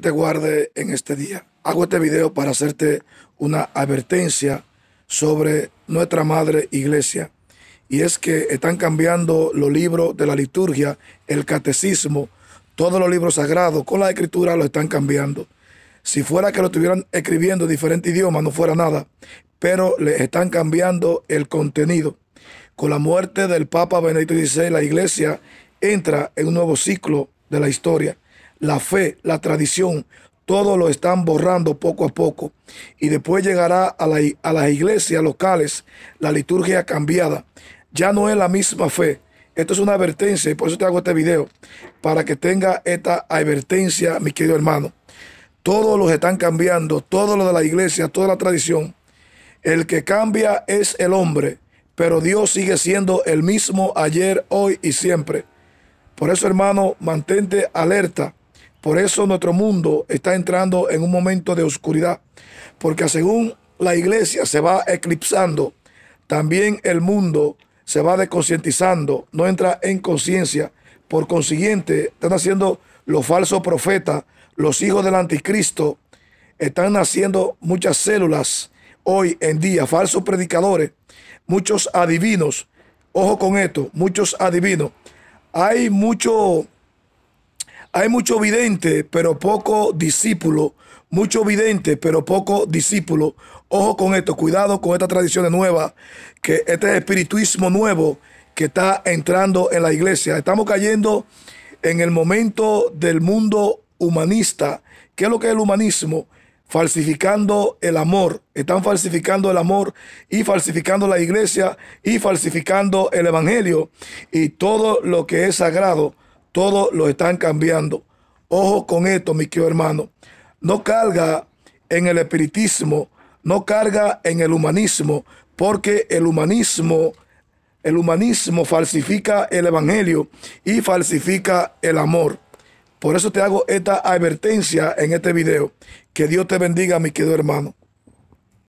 te guarde en este día. Hago este video para hacerte una advertencia sobre nuestra madre iglesia. Y es que están cambiando los libros de la liturgia, el catecismo, todos los libros sagrados con la escritura lo están cambiando. Si fuera que lo estuvieran escribiendo en diferentes idiomas, no fuera nada. Pero le están cambiando el contenido. Con la muerte del Papa Benedicto XVI, la iglesia entra en un nuevo ciclo de la historia la fe, la tradición, todo lo están borrando poco a poco. Y después llegará a, a las iglesias locales la liturgia cambiada. Ya no es la misma fe. Esto es una advertencia y por eso te hago este video, para que tenga esta advertencia, mi querido hermano. Todos los están cambiando, todo lo de la iglesia, toda la tradición. El que cambia es el hombre, pero Dios sigue siendo el mismo ayer, hoy y siempre. Por eso, hermano, mantente alerta por eso nuestro mundo está entrando en un momento de oscuridad, porque según la iglesia se va eclipsando, también el mundo se va desconcientizando, no entra en conciencia. Por consiguiente, están haciendo los falsos profetas, los hijos del anticristo, están haciendo muchas células hoy en día, falsos predicadores, muchos adivinos. Ojo con esto, muchos adivinos. Hay mucho hay mucho vidente, pero poco discípulo. Mucho vidente, pero poco discípulo. Ojo con esto, cuidado con esta tradición nueva. que este espirituismo nuevo que está entrando en la iglesia. Estamos cayendo en el momento del mundo humanista. ¿Qué es lo que es el humanismo? Falsificando el amor. Están falsificando el amor y falsificando la iglesia y falsificando el evangelio y todo lo que es sagrado todos lo están cambiando. Ojo con esto, mi querido hermano. No carga en el espiritismo, no carga en el humanismo, porque el humanismo, el humanismo falsifica el evangelio y falsifica el amor. Por eso te hago esta advertencia en este video. Que Dios te bendiga, mi querido hermano.